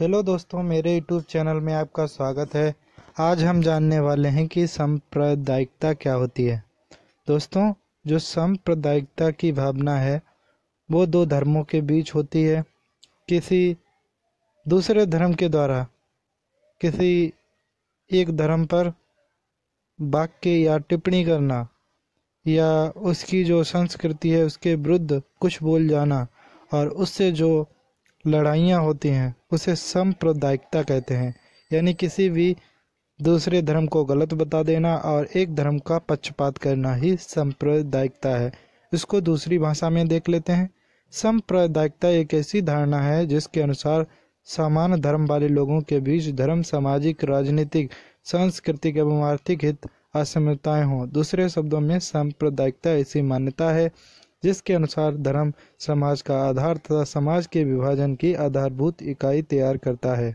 hello दोस्तों मेरे YouTube channel में आपका स्वागत है आज हम जानने वाले हैं कि सांप्रदायिकता क्या होती है दोस्तों जो सांप्रदायिकता की भावना है वो दो धर्मों के बीच होती है किसी दूसरे धर्म के द्वारा किसी एक धर्म पर वाक्य या टिप्पणी करना या उसकी जो संस्कृति है उसके विरुद्ध कुछ बोल जाना और उससे जो लड़ाइयाँ होती हैं उसे सम्प्रदायिकता कहते हैं यानी किसी भी दूसरे धर्म को गलत बता देना और एक धर्म का पक्षपात करना ही सम्प्रदायिकता है इसको दूसरी भाषा में देख लेते हैं सम्प्रदायिकता एक ऐसी धारणा है जिसके अनुसार समान धर्म वाले लोगों के बीच धर्म सामाजिक राजनीतिक सांस्कृतिक एवं आर्थिक हित असमताएँ हों दूसरे शब्दों में सांप्रदायिकता ऐसी मान्यता है जिसके अनुसार धर्म समाज का आधार तथा समाज के विभाजन की आधारभूत इकाई तैयार करता है